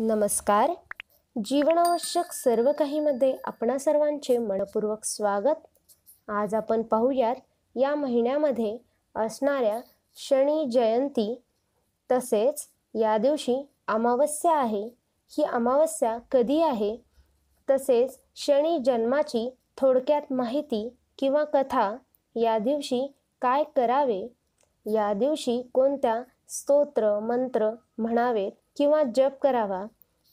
नमस्कार जीवनावश्यक सर्व काहीमध्ये आपणा सर्वांचे मनपूर्वक स्वागत आज आपण पाहूयात या महिन्यामध्ये असणाऱ्या शनी जयंती तसेच या दिवशी अमावस्या आहे ही अमावस्या कधी आहे तसेच शनी जन्माची थोडक्यात माहिती किंवा कथा या दिवशी काय करावे या दिवशी कोणत्या स्तोत्र मंत्र म्हणावेत किंवा जप करावा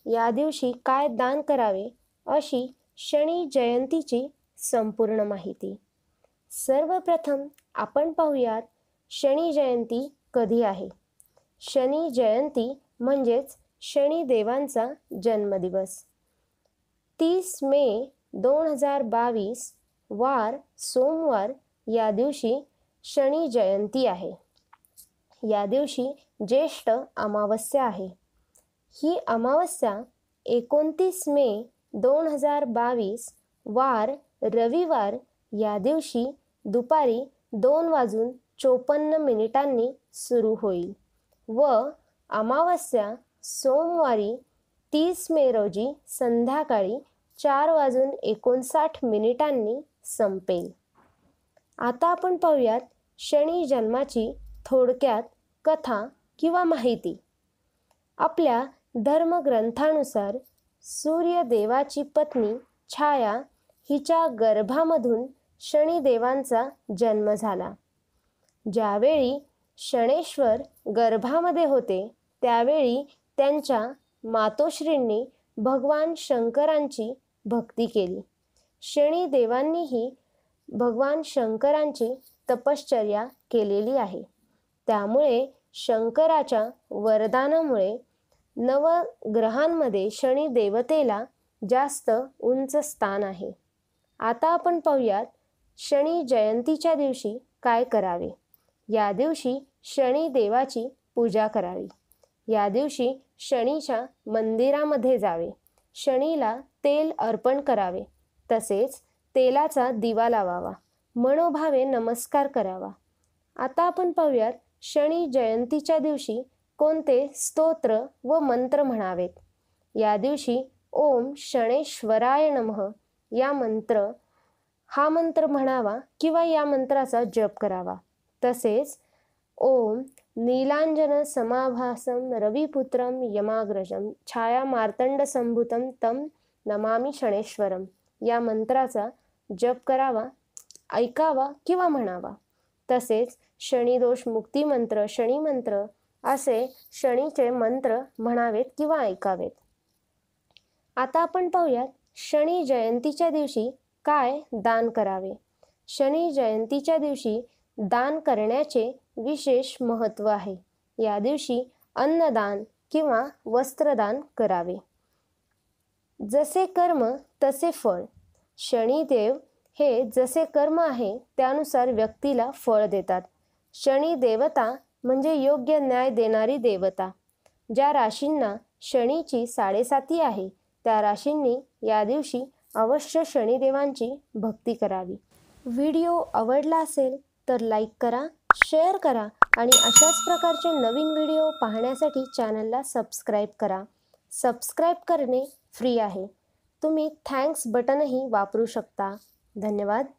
या दिवशी काय दान करावे अशी शनी जयंतीची संपूर्ण माहिती सर्वप्रथम आपण पाहूयात शनी जयंती कधी आहे शनी जयंती म्हणजेच शनिदेवांचा जन्मदिवस तीस मे दोन हजार बावीस वार सोमवार या दिवशी शनी जयंती आहे या दिवशी ज्येष्ठ अमावस्या आहे ही अमावस्या एकोणतीस मे दोन हजार बावीस वार रविवार या दिवशी दुपारी दोन वाजून चोपन्न मिनिटांनी सुरू होईल व अमावस्या सोमवारी तीस मे रोजी संध्याकाळी चार वाजून एकोणसाठ मिनिटांनी संपेल आता आपण पाहूयात शनी जन्माची थोडक्यात कथा किंवा माहिती आपल्या धर्मग्रंथानुसार सूर्यदेवाची पत्नी छाया हिच्या गर्भामधून शनिदेवांचा जन्म झाला ज्यावेळी शणेश्वर गर्भामध्ये होते त्यावेळी त्यांच्या मातोश्रींनी भगवान शंकरांची भक्ती केली शनिदेवांनीही भगवान शंकरांची तपश्चर्या केलेली आहे त्यामुळे शंकराच्या वरदानामुळे नवग्रहांमध्ये शनी देवतेला जास्त उंच स्थान आहे आता आपण पाहूयात शनी जयंतीच्या दिवशी काय करावे या दिवशी शनी देवाची पूजा करावी या दिवशी शनीच्या मंदिरामध्ये जावे शनीला तेल अर्पण करावे तसेच तेलाचा दिवा लावावा मनोभावे नमस्कार करावा आता आपण पाहूयात शनी जयंतीच्या दिवशी कोणते स्तोत्र व मंत्र म्हणावेत या दिवशी ओम शणेश्वराय नमः या मंत्र हा मंत्र म्हणावा किंवा या मंत्राचा जप करावा तसेच ओम नीलांजन समाभासम रविपुत्रम यमाग्रजम छाया मार्तंड संभूतम तम नमामी शणेश्वरम या मंत्राचा जप करावा ऐकावा किंवा म्हणावा तसेच शनिदोष मुक्ती मंत्र शनी मंत्र असे शनीचे मंत्र म्हणावेत किंवा ऐकावेत आता आपण पाहूयात शनी जयंतीच्या दिवशी काय दान करावे शनी जयंतीच्या दिवशी दान करण्याचे विशेष महत्व आहे या दिवशी अन्नदान किंवा वस्त्रदान करावे जसे कर्म तसे फळ शनिदेव हे जसे कर्म आहे त्यानुसार व्यक्तीला फळ देतात शनी देवता म्हणजे योग्य न्याय देणारी देवता ज्या राशींना शनीची साडेसाती आहे त्या राशींनी या दिवशी अवश्य शनिदेवांची भक्ती करावी व्हिडिओ आवडला असेल तर लाईक करा शेअर करा आणि अशाच प्रकारचे नवीन व्हिडिओ पाहण्यासाठी चॅनलला सबस्क्राईब करा सबस्क्राईब करणे फ्री आहे तुम्ही थँक्स बटनही वापरू शकता धन्यवाद